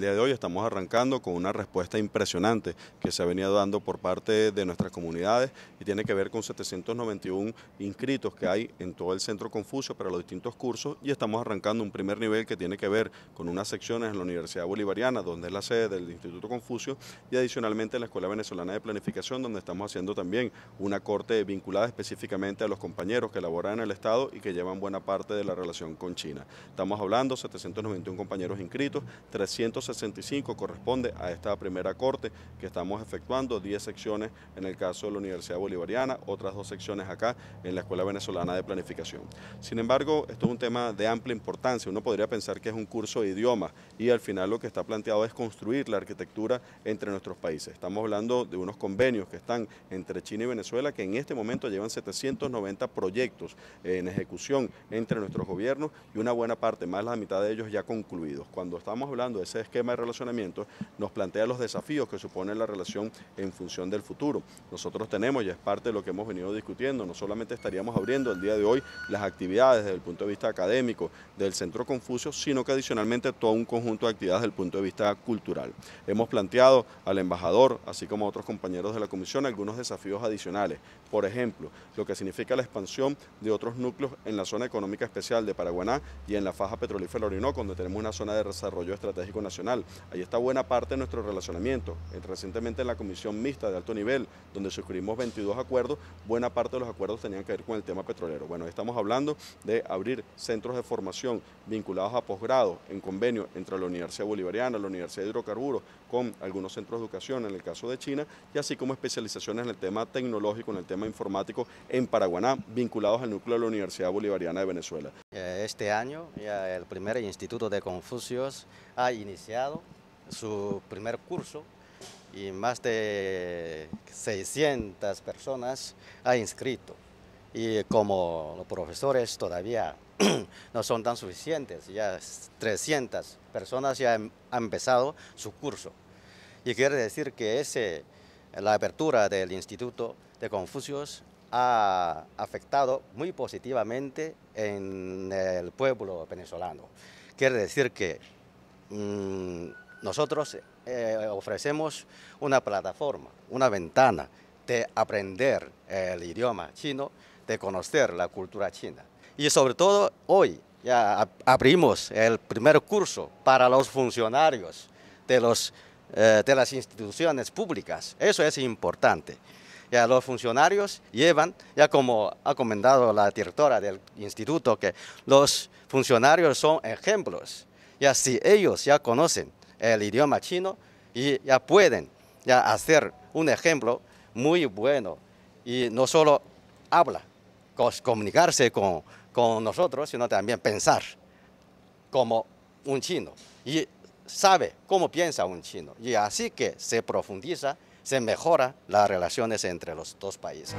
día de hoy estamos arrancando con una respuesta impresionante que se ha venido dando por parte de nuestras comunidades y tiene que ver con 791 inscritos que hay en todo el Centro Confucio para los distintos cursos y estamos arrancando un primer nivel que tiene que ver con unas secciones en la Universidad Bolivariana, donde es la sede del Instituto Confucio, y adicionalmente en la Escuela Venezolana de Planificación, donde estamos haciendo también una corte vinculada específicamente a los compañeros que elaboran en el Estado y que llevan buena parte de la relación con China. Estamos hablando 791 compañeros inscritos, 360 65 corresponde a esta primera corte que estamos efectuando, 10 secciones en el caso de la Universidad Bolivariana, otras dos secciones acá en la Escuela Venezolana de Planificación. Sin embargo, esto es un tema de amplia importancia, uno podría pensar que es un curso de idioma y al final lo que está planteado es construir la arquitectura entre nuestros países. Estamos hablando de unos convenios que están entre China y Venezuela que en este momento llevan 790 proyectos en ejecución entre nuestros gobiernos y una buena parte, más la mitad de ellos ya concluidos. Cuando estamos hablando de ese esquema de relacionamiento, nos plantea los desafíos que supone la relación en función del futuro. Nosotros tenemos, y es parte de lo que hemos venido discutiendo, no solamente estaríamos abriendo el día de hoy las actividades desde el punto de vista académico del Centro Confucio, sino que adicionalmente todo un conjunto de actividades desde el punto de vista cultural. Hemos planteado al embajador, así como a otros compañeros de la comisión, algunos desafíos adicionales. Por ejemplo, lo que significa la expansión de otros núcleos en la zona económica especial de Paraguaná y en la faja petrolífera Orinoco, donde tenemos una zona de desarrollo estratégico nacional Ahí está buena parte de nuestro relacionamiento. Recientemente en la Comisión Mixta de Alto Nivel, donde suscribimos 22 acuerdos, buena parte de los acuerdos tenían que ver con el tema petrolero. Bueno, estamos hablando de abrir centros de formación vinculados a posgrado en convenio entre la Universidad Bolivariana, la Universidad de Hidrocarburos, con algunos centros de educación en el caso de China, y así como especializaciones en el tema tecnológico, en el tema informático en Paraguaná, vinculados al núcleo de la Universidad Bolivariana de Venezuela. Eh, este año, el primer Instituto de Confucios ha iniciado su primer curso y más de 600 personas ha inscrito. Y como los profesores todavía no son tan suficientes, ya 300 personas ya han empezado su curso. Y quiere decir que ese, la apertura del Instituto de Confucios ha afectado muy positivamente en el pueblo venezolano. Quiere decir que Mm, nosotros eh, ofrecemos una plataforma, una ventana de aprender el idioma chino, de conocer la cultura china. Y sobre todo hoy ya abrimos el primer curso para los funcionarios de, los, eh, de las instituciones públicas. Eso es importante. Ya los funcionarios llevan, ya como ha comentado la directora del instituto, que los funcionarios son ejemplos y así ellos ya conocen el idioma chino y ya pueden ya hacer un ejemplo muy bueno. Y no solo habla, comunicarse con, con nosotros, sino también pensar como un chino. Y sabe cómo piensa un chino. Y así que se profundiza, se mejora las relaciones entre los dos países.